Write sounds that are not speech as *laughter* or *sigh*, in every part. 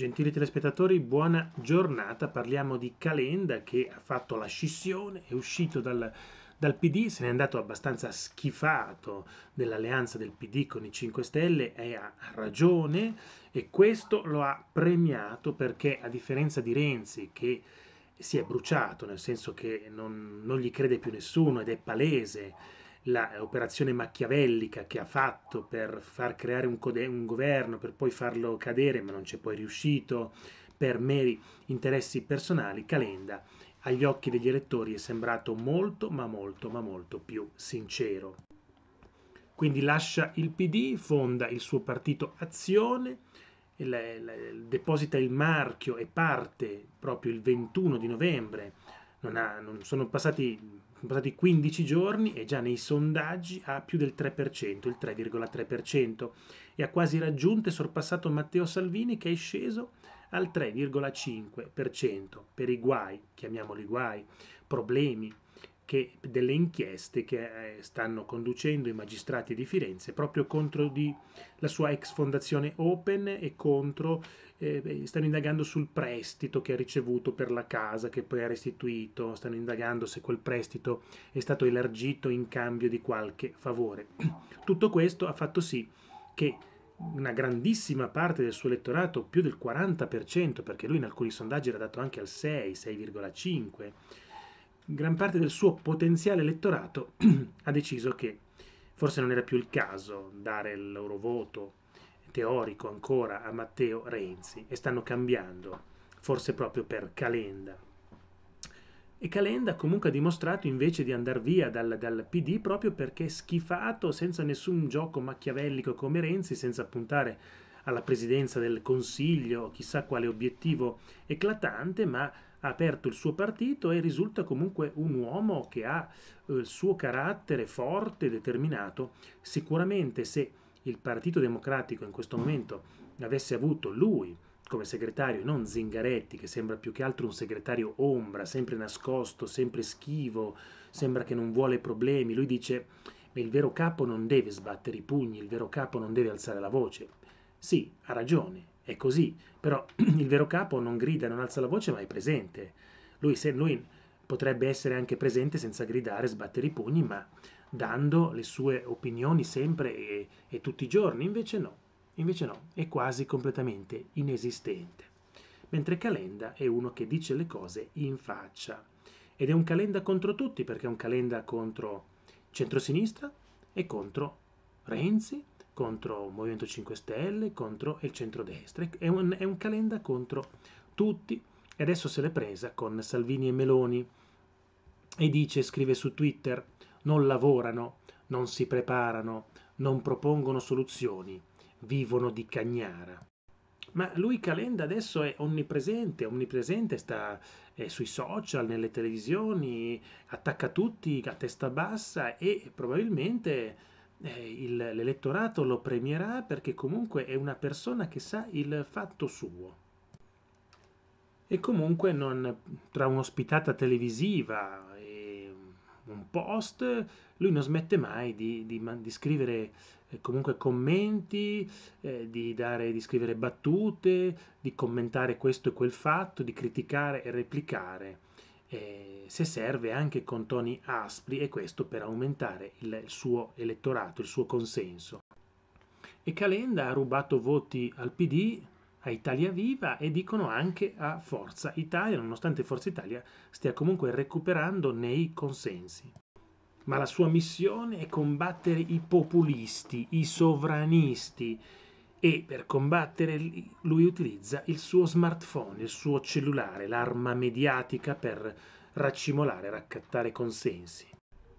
Gentili telespettatori, buona giornata. Parliamo di Calenda che ha fatto la scissione, è uscito dal, dal PD, se n'è andato abbastanza schifato dell'alleanza del PD con i 5 Stelle e ha ragione e questo lo ha premiato perché a differenza di Renzi che si è bruciato, nel senso che non, non gli crede più nessuno ed è palese l'operazione eh, macchiavellica che ha fatto per far creare un, code- un governo, per poi farlo cadere, ma non c'è poi riuscito, per meri interessi personali, Calenda agli occhi degli elettori è sembrato molto, ma molto, ma molto più sincero. Quindi lascia il PD, fonda il suo partito Azione, deposita il marchio e parte proprio il 21 di novembre. Non, ha, non sono passati sono passati 15 giorni e già nei sondaggi ha più del 3%, il 3,3%, e ha quasi raggiunto e sorpassato Matteo Salvini che è sceso al 3,5% per i guai, chiamiamoli guai, problemi, che, delle inchieste che eh, stanno conducendo i magistrati di Firenze proprio contro di, la sua ex fondazione Open e contro, eh, eh, stanno indagando sul prestito che ha ricevuto per la casa che poi ha restituito, stanno indagando se quel prestito è stato elargito in cambio di qualche favore. *clears throat* Tutto questo ha fatto sì che una grandissima parte del suo elettorato, più del 40%, perché lui in alcuni sondaggi era dato anche al 6, 6,5%, gran parte del suo potenziale elettorato *clears throat* ha deciso che forse non era più il caso dare il loro voto teorico ancora a Matteo Renzi e stanno cambiando, forse proprio per Calenda. E Calenda comunque ha dimostrato invece di andare via dal, dal PD proprio perché è schifato, senza nessun gioco macchiavellico come Renzi, senza puntare alla presidenza del Consiglio, chissà quale obiettivo eclatante, ma ha aperto il suo partito e risulta comunque un uomo che ha eh, il suo carattere forte, determinato. Sicuramente se il Partito Democratico in questo momento avesse avuto lui come segretario, non Zingaretti, che sembra più che altro un segretario ombra, sempre nascosto, sempre schivo, sembra che non vuole problemi, lui dice ma il vero capo non deve sbattere i pugni, il vero capo non deve alzare la voce. Sì, ha ragione, è così, però *clears throat* il vero capo non grida, non alza la voce, ma è presente. Lui, se, lui potrebbe essere anche presente senza gridare, sbattere i pugni, ma dando le sue opinioni sempre e, e tutti i giorni, invece no, invece no, è quasi completamente inesistente. Mentre Calenda è uno che dice le cose in faccia ed è un Calenda contro tutti perché è un Calenda contro centrosinistra e contro Renzi contro il Movimento 5 Stelle, contro il centrodestra, è un, è un calenda contro tutti e adesso se l'è presa con Salvini e Meloni e dice, scrive su Twitter, non lavorano, non si preparano, non propongono soluzioni, vivono di cagnara. Ma lui Calenda adesso è onnipresente, onnipresente sta eh, sui social, nelle televisioni, attacca tutti a testa bassa e probabilmente eh, il, l'elettorato lo premierà perché comunque è una persona che sa il fatto suo. E comunque non, tra un'ospitata televisiva e un post, lui non smette mai di, di, di scrivere eh, comunque commenti, eh, di, dare, di scrivere battute, di commentare questo e quel fatto, di criticare e replicare eh, se serve anche con toni aspri e questo per aumentare il suo elettorato, il suo consenso. E Calenda ha rubato voti al PD, a Italia Viva e dicono anche a Forza Italia, nonostante Forza Italia stia comunque recuperando nei consensi. Ma la sua missione è combattere i populisti, i sovranisti, e per combattere lui utilizza il suo smartphone, il suo cellulare, l'arma mediatica per raccimolare, raccattare consensi.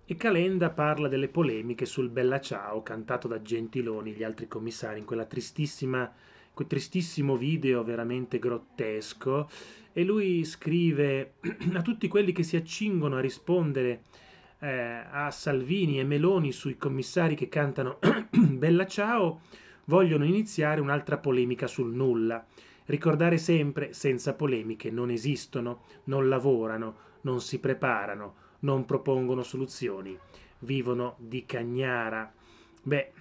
E Calenda parla delle polemiche sul Bella Ciao cantato da Gentiloni e gli altri commissari in quella tristissima quel tristissimo video veramente grottesco e lui scrive *clears throat* a tutti quelli che si accingono a rispondere eh, a Salvini e Meloni sui commissari che cantano *clears throat* Bella Ciao vogliono iniziare un'altra polemica sul nulla. Ricordare sempre senza polemiche non esistono, non lavorano, non si preparano, non propongono soluzioni, vivono di cagnara. Beh,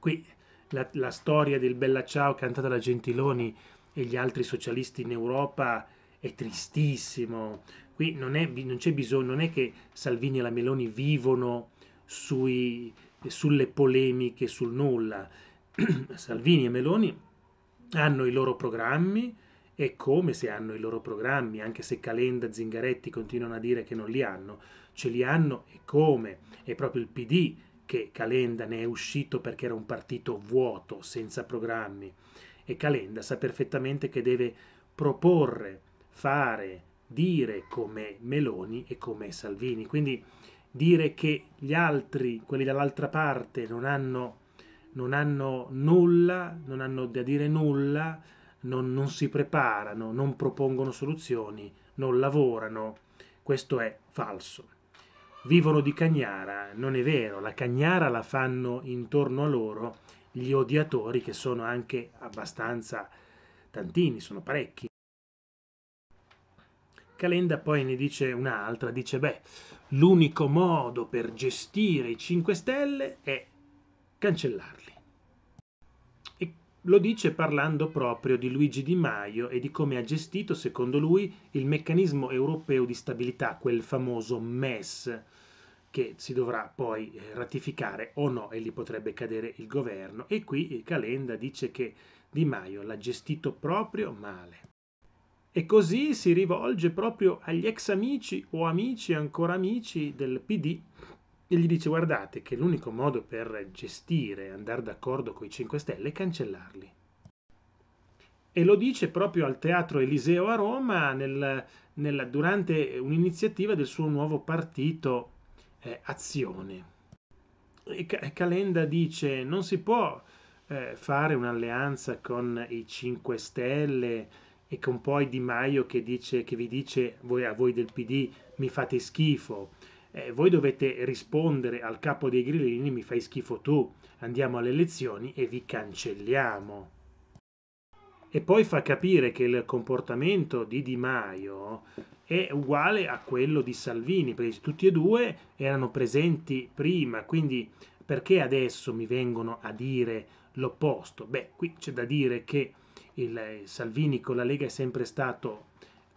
qui la, la storia del Bella Ciao cantata da Gentiloni e gli altri socialisti in Europa è tristissimo. Qui non, è, non c'è bisogno, non è che Salvini e la Meloni vivono sui, sulle polemiche, sul nulla. *clears throat* Salvini e Meloni hanno i loro programmi e come se hanno i loro programmi, anche se Calenda e Zingaretti continuano a dire che non li hanno, ce li hanno e come. È proprio il PD che Calenda ne è uscito perché era un partito vuoto, senza programmi. E Calenda sa perfettamente che deve proporre, fare, dire come Meloni e come Salvini. Quindi dire che gli altri, quelli dall'altra parte, non hanno non hanno nulla, non hanno da dire nulla, non, non si preparano, non propongono soluzioni, non lavorano. Questo è falso. Vivono di cagnara, non è vero, la cagnara la fanno intorno a loro gli odiatori che sono anche abbastanza tantini, sono parecchi. Calenda poi ne dice un'altra, dice beh, l'unico modo per gestire i 5 Stelle è cancellarli. E lo dice parlando proprio di Luigi Di Maio e di come ha gestito, secondo lui, il meccanismo europeo di stabilità, quel famoso MES, che si dovrà poi eh, ratificare o no e lì potrebbe cadere il governo. E qui il eh, Calenda dice che Di Maio l'ha gestito proprio male. E così si rivolge proprio agli ex amici o amici ancora amici del PD e gli dice guardate che l'unico modo per gestire, andare d'accordo con i 5 Stelle è cancellarli. E lo dice proprio al Teatro Eliseo a Roma nel, nel, durante un'iniziativa del suo nuovo partito eh, Azione. E Calenda dice non si può eh, fare un'alleanza con i 5 Stelle e con poi Di Maio che, dice, che vi dice voi, a voi del PD mi fate schifo eh, voi dovete rispondere al capo dei grillini mi fai schifo tu, andiamo alle elezioni e vi cancelliamo. E poi fa capire che il comportamento di Di Maio è uguale a quello di Salvini, perché tutti e due erano presenti prima, quindi perché adesso mi vengono a dire l'opposto? Beh, qui c'è da dire che il Salvini con la Lega è sempre stato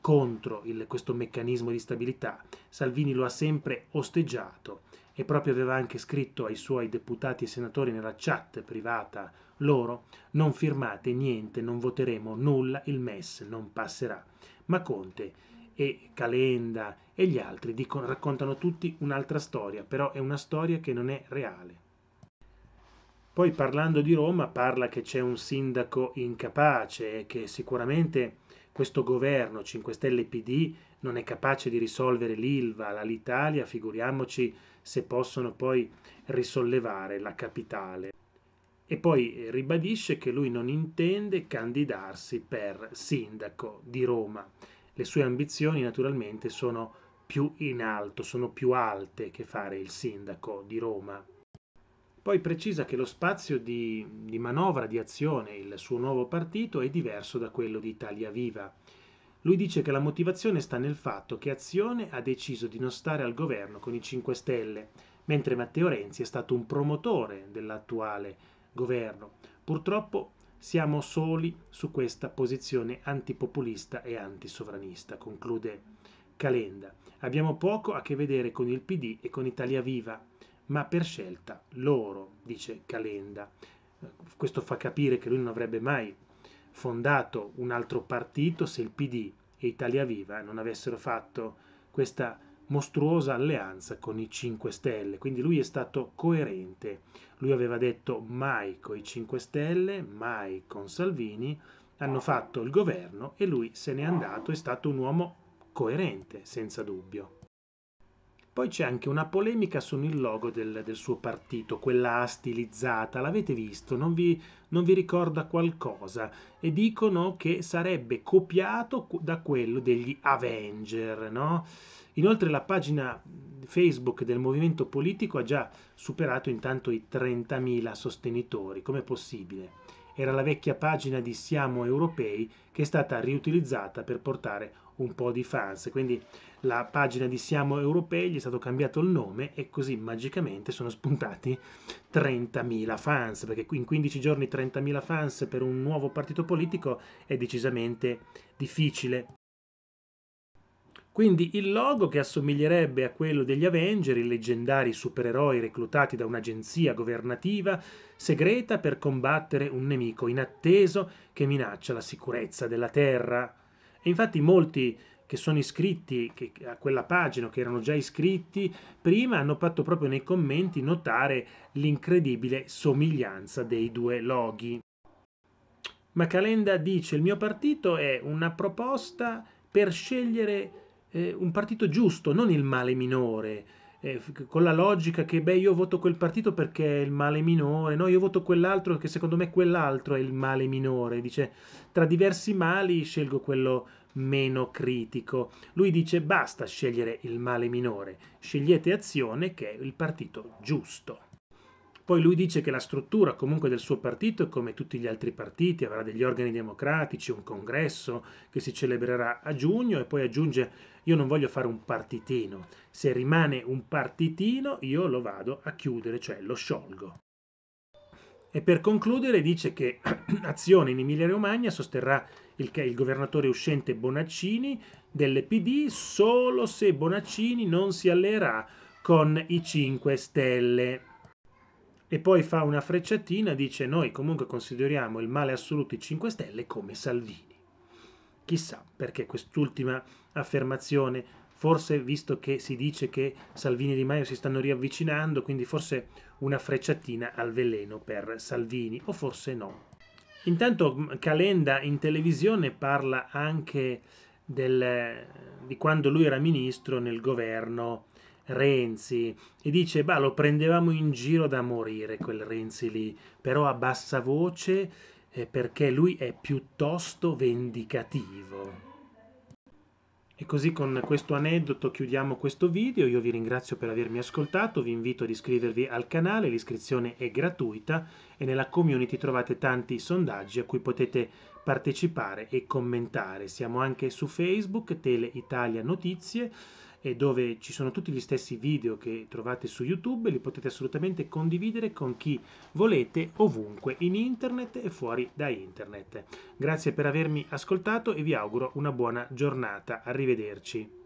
contro il, questo meccanismo di stabilità. Salvini lo ha sempre osteggiato e proprio aveva anche scritto ai suoi deputati e senatori nella chat privata loro non firmate niente, non voteremo nulla, il MES non passerà. Ma Conte e Calenda e gli altri dicono, raccontano tutti un'altra storia, però è una storia che non è reale. Poi parlando di Roma parla che c'è un sindaco incapace e che sicuramente questo governo 5 Stelle PD non è capace di risolvere l'Ilva, l'Italia, figuriamoci se possono poi risollevare la capitale. E poi eh, ribadisce che lui non intende candidarsi per sindaco di Roma. Le sue ambizioni naturalmente sono più in alto, sono più alte che fare il sindaco di Roma. Poi precisa che lo spazio di, di, manovra di azione, il suo nuovo partito, è diverso da quello di Italia Viva. Lui dice che la motivazione sta nel fatto che Azione ha deciso di non stare al governo con i 5 Stelle, mentre Matteo Renzi è stato un promotore dell'attuale governo. Purtroppo siamo soli su questa posizione antipopulista e antisovranista, conclude Calenda. Abbiamo poco a che vedere con il PD e con Italia Viva ma per scelta loro, dice Calenda. Questo fa capire che lui non avrebbe mai fondato un altro partito se il PD e Italia Viva non avessero fatto questa mostruosa alleanza con i 5 Stelle. Quindi lui è stato coerente. Lui aveva detto mai con i 5 Stelle, mai con Salvini, hanno fatto il governo e lui se n'è andato, è stato un uomo coerente, senza dubbio. Poi c'è anche una polemica sul logo del, del, suo partito, quella A stilizzata, l'avete visto? Non vi, non vi ricorda qualcosa? E dicono che sarebbe copiato da quello degli Avenger, no? Inoltre la pagina Facebook del movimento politico ha già superato intanto i 30.000 sostenitori, com'è possibile? Era la vecchia pagina di Siamo Europei che è stata riutilizzata per portare un po' di fans. quindi la pagina di Siamo Europei gli è stato cambiato il nome e così magicamente sono spuntati 30.000 fans, perché in 15 giorni 30.000 fans per un nuovo partito politico è decisamente difficile. Quindi il logo che assomiglierebbe a quello degli Avenger, i leggendari supereroi reclutati da un'agenzia governativa segreta per combattere un nemico inatteso che minaccia la sicurezza della Terra. E infatti molti che sono iscritti che, a quella pagina, che erano già iscritti prima, hanno fatto proprio nei commenti notare l'incredibile somiglianza dei due loghi. Macalenda dice il mio partito è una proposta per scegliere eh, un partito giusto, non il male minore, eh, con la logica che beh io voto quel partito perché è il male minore, no io voto quell'altro perché secondo me quell'altro è il male minore, dice tra diversi mali scelgo quello meno critico. Lui dice basta scegliere il male minore, scegliete azione che è il partito giusto. Poi lui dice che la struttura comunque del suo partito è come tutti gli altri partiti, avrà degli organi democratici, un congresso che si celebrerà a giugno e poi aggiunge io non voglio fare un partitino, se rimane un partitino io lo vado a chiudere, cioè lo sciolgo. E per concludere dice che *clears throat* Azione in Emilia-Romagna sosterrà il, il, governatore uscente Bonaccini dell'PD solo se Bonaccini non si alleerà con i 5 Stelle e poi fa una frecciatina, dice noi comunque consideriamo il male assoluto i 5 Stelle come Salvini. Chissà perché quest'ultima affermazione, forse visto che si dice che Salvini e Di Maio si stanno riavvicinando, quindi forse una frecciatina al veleno per Salvini, o forse no. Intanto mm, Calenda in televisione parla anche del, di quando lui era ministro nel governo Renzi e dice, bah, lo prendevamo in giro da morire quel Renzi lì, però a bassa voce eh, perché lui è piuttosto vendicativo. E così con questo aneddoto chiudiamo questo video, io vi ringrazio per avermi ascoltato, vi invito ad iscrivervi al canale, l'iscrizione è gratuita e nella community trovate tanti sondaggi a cui potete partecipare e commentare. Siamo anche su Facebook, Tele Italia Notizie, e dove ci sono tutti gli stessi video che trovate su YouTube, li potete assolutamente condividere con chi volete ovunque in internet e fuori da internet. Grazie per avermi ascoltato e vi auguro una buona giornata. Arrivederci.